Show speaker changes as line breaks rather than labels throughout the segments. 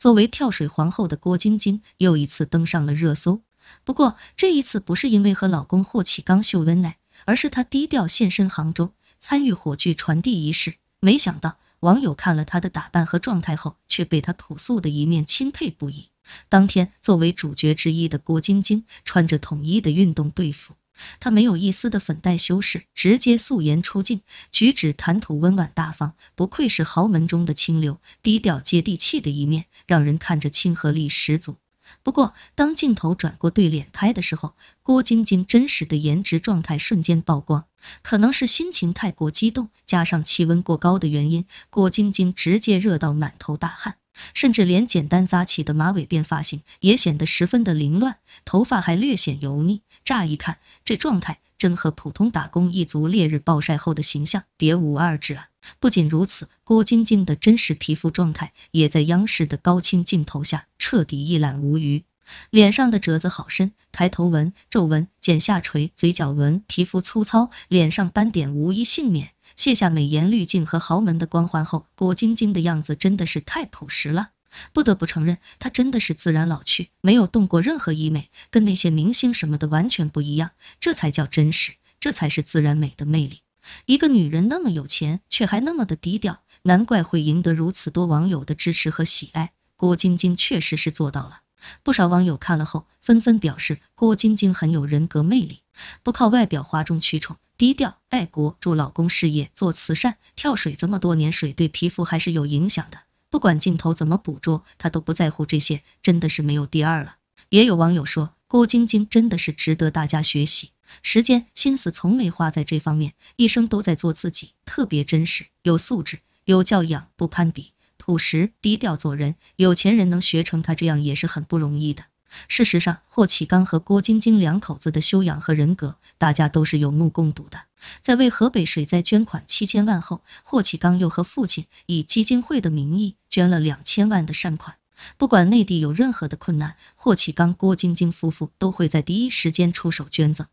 作为跳水皇后的郭晶晶又一次登上了热搜，不过这一次不是因为和老公霍启刚秀恩爱，而是她低调现身杭州参与火炬传递仪式。没想到，网友看了她的打扮和状态后，却被她朴素的一面钦佩不已。当天，作为主角之一的郭晶晶穿着统一的运动队服。她没有一丝的粉黛修饰，直接素颜出镜，举止谈吐温婉大方，不愧是豪门中的清流，低调接地气的一面让人看着亲和力十足。不过，当镜头转过对脸拍的时候，郭晶晶真实的颜值状态瞬间曝光。可能是心情太过激动，加上气温过高的原因，郭晶晶直接热到满头大汗，甚至连简单扎起的马尾辫发型也显得十分的凌乱，头发还略显油腻。乍一看，这状态真和普通打工一族烈日暴晒后的形象别无二致啊！不仅如此，郭晶晶的真实皮肤状态也在央视的高清镜头下彻底一览无余。脸上的褶子好深，抬头纹、皱纹、睑下垂、嘴角纹，皮肤粗糙，脸上斑点无一幸免。卸下美颜滤镜和豪门的光环后，郭晶晶的样子真的是太朴实了。不得不承认，她真的是自然老去，没有动过任何医美，跟那些明星什么的完全不一样。这才叫真实，这才是自然美的魅力。一个女人那么有钱，却还那么的低调，难怪会赢得如此多网友的支持和喜爱。郭晶晶确实是做到了。不少网友看了后纷纷表示，郭晶晶很有人格魅力，不靠外表哗众取宠，低调、爱国、助老公事业、做慈善、跳水这么多年，水对皮肤还是有影响的。不管镜头怎么捕捉，他都不在乎这些，真的是没有第二了。也有网友说，郭晶晶真的是值得大家学习。时间、心思从没花在这方面，一生都在做自己，特别真实、有素质、有教养，不攀比，朴实低调做人。有钱人能学成他这样也是很不容易的。事实上，霍启刚和郭晶晶两口子的修养和人格，大家都是有目共睹的。在为河北水灾捐款七千万后，霍启刚又和父亲以基金会的名义。捐了两千万的善款，不管内地有任何的困难，霍启刚郭晶晶夫妇都会在第一时间出手捐赠。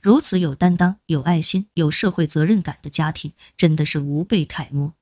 如此有担当、有爱心、有社会责任感的家庭，真的是无辈楷模。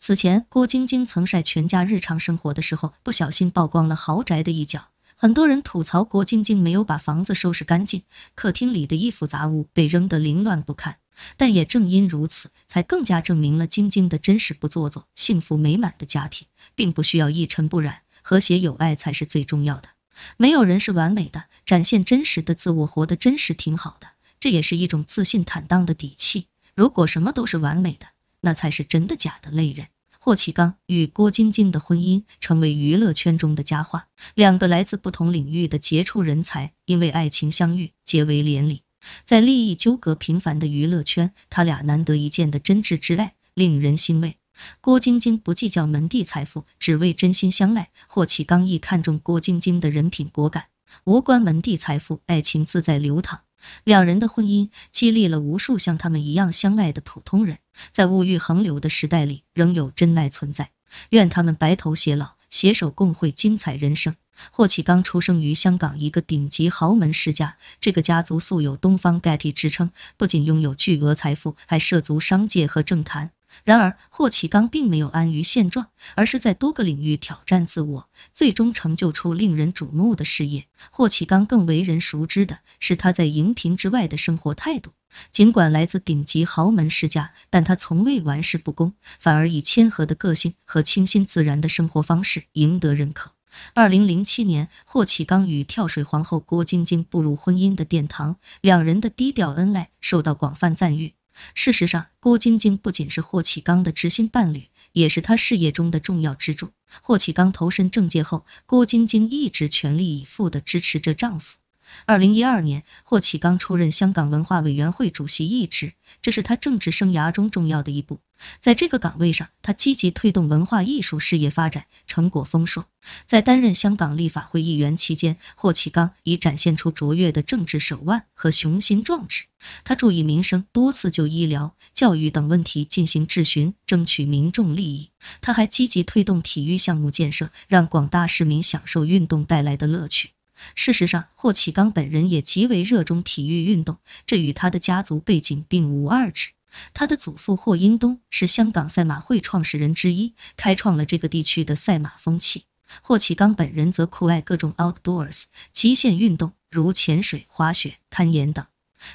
此前，郭晶晶曾晒全家日常生活的时候，不小心曝光了豪宅的一角，很多人吐槽郭晶晶没有把房子收拾干净，客厅里的衣服杂物被扔得凌乱不堪。但也正因如此，才更加证明了晶晶的真实不做作。幸福美满的家庭并不需要一尘不染，和谐友爱才是最重要的。没有人是完美的，展现真实的自我，活得真实挺好的，这也是一种自信坦荡的底气。如果什么都是完美的，那才是真的假的累人。霍启刚与郭晶晶的婚姻成为娱乐圈中的佳话，两个来自不同领域的杰出人才因为爱情相遇，结为连理。在利益纠葛频繁的娱乐圈，他俩难得一见的真挚之爱令人欣慰。郭晶晶不计较门第财富，只为真心相爱；霍启刚亦看重郭晶晶的人品果敢，无关门第财富。爱情自在流淌，两人的婚姻激励了无数像他们一样相爱的普通人。在物欲横流的时代里，仍有真爱存在。愿他们白头偕老，携手共绘精彩人生。霍启刚出生于香港一个顶级豪门世家，这个家族素有“东方盖蒂”之称，不仅拥有巨额财富，还涉足商界和政坛。然而，霍启刚并没有安于现状，而是在多个领域挑战自我，最终成就出令人瞩目的事业。霍启刚更为人熟知的是他在荧屏之外的生活态度。尽管来自顶级豪门世家，但他从未玩世不恭，反而以谦和的个性和清新自然的生活方式赢得认可。二零零七年，霍启刚与跳水皇后郭晶晶步入婚姻的殿堂，两人的低调恩爱受到广泛赞誉。事实上，郭晶晶不仅是霍启刚的知心伴侣，也是他事业中的重要支柱。霍启刚投身政界后，郭晶晶一直全力以赴地支持着丈夫。二零一二年，霍启刚出任香港文化委员会主席一职，这是他政治生涯中重要的一步。在这个岗位上，他积极推动文化艺术事业发展，成果丰硕。在担任香港立法会议员期间，霍启刚已展现出卓越的政治手腕和雄心壮志。他注意民生，多次就医疗、教育等问题进行质询，争取民众利益。他还积极推动体育项目建设，让广大市民享受运动带来的乐趣。事实上，霍启刚本人也极为热衷体育运动，这与他的家族背景并无二致。他的祖父霍英东是香港赛马会创始人之一，开创了这个地区的赛马风气。霍启刚本人则酷爱各种 outdoors 极限运动，如潜水、滑雪、攀岩等。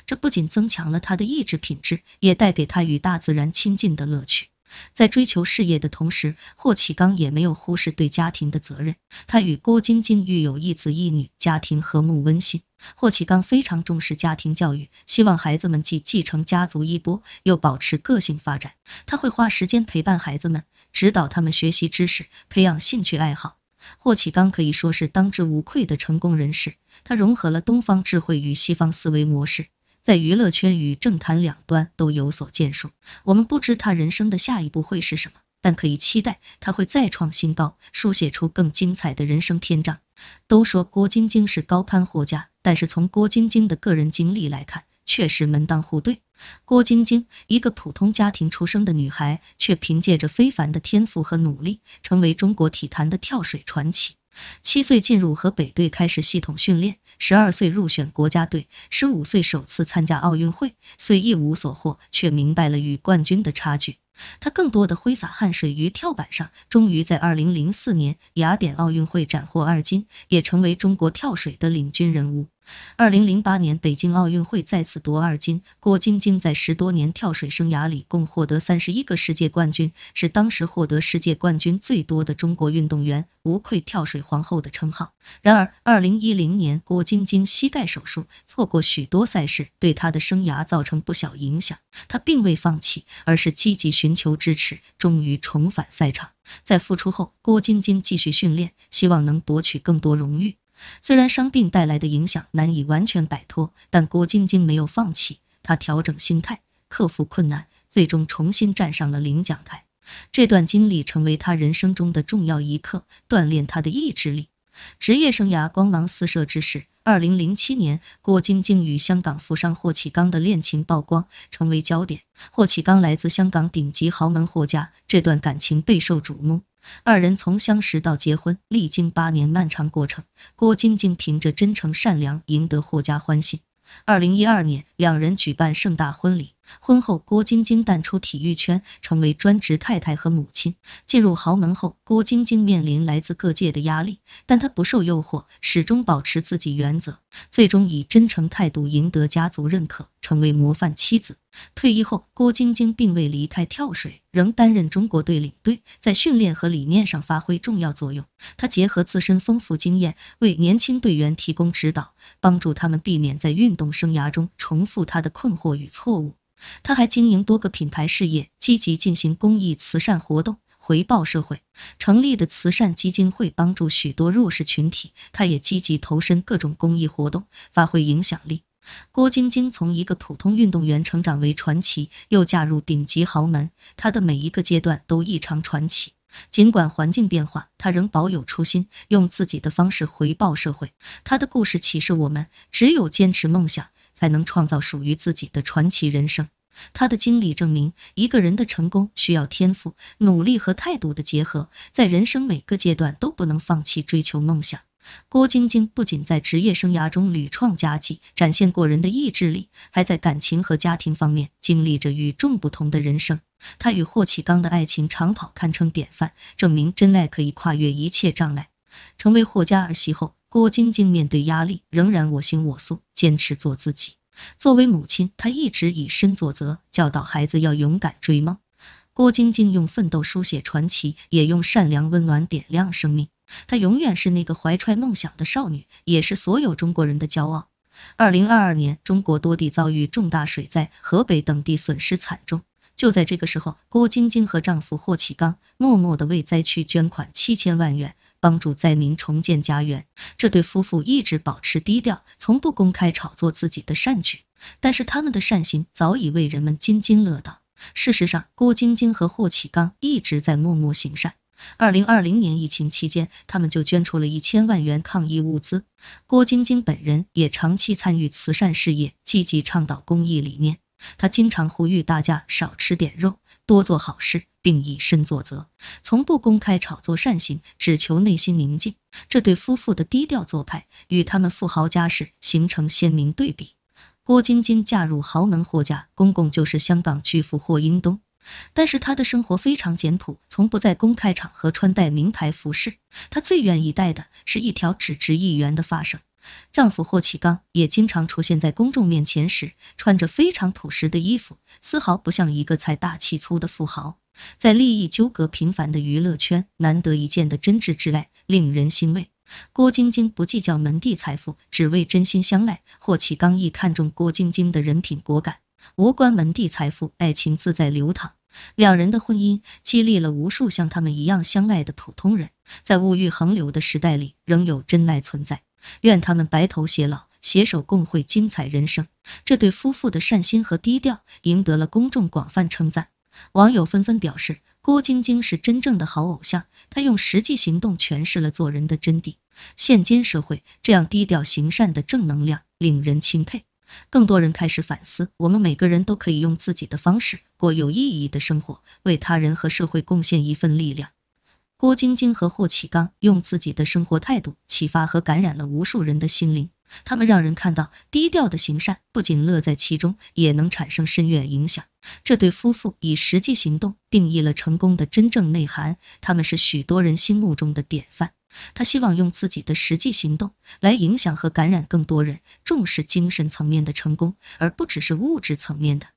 这不仅增强了他的意志品质，也带给他与大自然亲近的乐趣。在追求事业的同时，霍启刚也没有忽视对家庭的责任。他与郭晶晶育有一子一女，家庭和睦温馨。霍启刚非常重视家庭教育，希望孩子们既继承家族衣钵，又保持个性发展。他会花时间陪伴孩子们，指导他们学习知识，培养兴趣爱好。霍启刚可以说是当之无愧的成功人士。他融合了东方智慧与西方思维模式。在娱乐圈与政坛两端都有所建树，我们不知他人生的下一步会是什么，但可以期待他会再创新高，书写出更精彩的人生篇章。都说郭晶晶是高攀霍家，但是从郭晶晶的个人经历来看，确实门当户对。郭晶晶一个普通家庭出生的女孩，却凭借着非凡的天赋和努力，成为中国体坛的跳水传奇。七岁进入河北队开始系统训练。十二岁入选国家队，十五岁首次参加奥运会，虽一无所获，却明白了与冠军的差距。他更多的挥洒汗水于跳板上，终于在二零零四年雅典奥运会斩获二金，也成为中国跳水的领军人物。二零零八年北京奥运会再次夺二金，郭晶晶在十多年跳水生涯里共获得三十一个世界冠军，是当时获得世界冠军最多的中国运动员，无愧“跳水皇后”的称号。然而，二零一零年郭晶晶膝盖手术，错过许多赛事，对她的生涯造成不小影响。她并未放弃，而是积极寻求支持，终于重返赛场。在复出后，郭晶晶继续训练，希望能夺取更多荣誉。虽然伤病带来的影响难以完全摆脱，但郭晶晶没有放弃。她调整心态，克服困难，最终重新站上了领奖台。这段经历成为她人生中的重要一刻，锻炼她的意志力。职业生涯光芒四射之时。二零零七年，郭晶晶与香港富商霍启刚的恋情曝光，成为焦点。霍启刚来自香港顶级豪门霍家，这段感情备受瞩目。二人从相识到结婚，历经八年漫长过程。郭晶晶凭着真诚善良，赢得霍家欢心。二零一二年，两人举办盛大婚礼。婚后，郭晶晶淡出体育圈，成为专职太太和母亲。进入豪门后，郭晶晶面临来自各界的压力，但她不受诱惑，始终保持自己原则。最终，以真诚态度赢得家族认可，成为模范妻子。退役后，郭晶晶并未离开跳水，仍担任中国队领队，在训练和理念上发挥重要作用。她结合自身丰富经验，为年轻队员提供指导，帮助他们避免在运动生涯中重复她的困惑与错误。他还经营多个品牌事业，积极进行公益慈善活动，回报社会。成立的慈善基金会帮助许多弱势群体。他也积极投身各种公益活动，发挥影响力。郭晶晶从一个普通运动员成长为传奇，又嫁入顶级豪门，她的每一个阶段都异常传奇。尽管环境变化，她仍保有初心，用自己的方式回报社会。她的故事启示我们：只有坚持梦想。才能创造属于自己的传奇人生。他的经历证明，一个人的成功需要天赋、努力和态度的结合。在人生每个阶段，都不能放弃追求梦想。郭晶晶不仅在职业生涯中屡创佳绩，展现过人的意志力，还在感情和家庭方面经历着与众不同的人生。她与霍启刚的爱情长跑堪称典范，证明真爱可以跨越一切障碍。成为霍家儿媳后。郭晶晶面对压力，仍然我行我素，坚持做自己。作为母亲，她一直以身作则，教导孩子要勇敢追梦。郭晶晶用奋斗书写传奇，也用善良温暖点亮生命。她永远是那个怀揣梦想的少女，也是所有中国人的骄傲。二零二二年，中国多地遭遇重大水灾，河北等地损失惨重。就在这个时候，郭晶晶和丈夫霍启刚默默地为灾区捐款七千万元。帮助灾民重建家园，这对夫妇一直保持低调，从不公开炒作自己的善举。但是他们的善行早已为人们津津乐道。事实上，郭晶晶和霍启刚一直在默默行善。二零二零年疫情期间，他们就捐出了一千万元抗疫物资。郭晶晶本人也长期参与慈善事业，积极倡导公益理念。他经常呼吁大家少吃点肉。多做好事，并以身作则，从不公开炒作善行，只求内心宁静。这对夫妇的低调做派，与他们富豪家世形成鲜明对比。郭晶晶嫁入豪门霍家，公公就是香港巨富霍英东，但是她的生活非常简朴，从不在公开场合穿戴名牌服饰。她最愿意戴的是一条只值一元的发绳。丈夫霍启刚也经常出现在公众面前时，穿着非常朴实的衣服，丝毫不像一个财大气粗的富豪。在利益纠葛频繁的娱乐圈，难得一见的真挚之爱令人欣慰。郭晶晶不计较门第财富，只为真心相爱；霍启刚亦看重郭晶晶的人品果敢，无关门第财富，爱情自在流淌。两人的婚姻激励了无数像他们一样相爱的普通人，在物欲横流的时代里，仍有真爱存在。愿他们白头偕老，携手共绘精彩人生。这对夫妇的善心和低调赢得了公众广泛称赞。网友纷纷表示，郭晶晶是真正的好偶像，她用实际行动诠释了做人的真谛。现今社会，这样低调行善的正能量令人钦佩。更多人开始反思，我们每个人都可以用自己的方式过有意义的生活，为他人和社会贡献一份力量。郭晶晶和霍启刚用自己的生活态度启发和感染了无数人的心灵，他们让人看到低调的行善不仅乐在其中，也能产生深远影响。这对夫妇以实际行动定义了成功的真正内涵，他们是许多人心目中的典范。他希望用自己的实际行动来影响和感染更多人，重视精神层面的成功，而不只是物质层面的。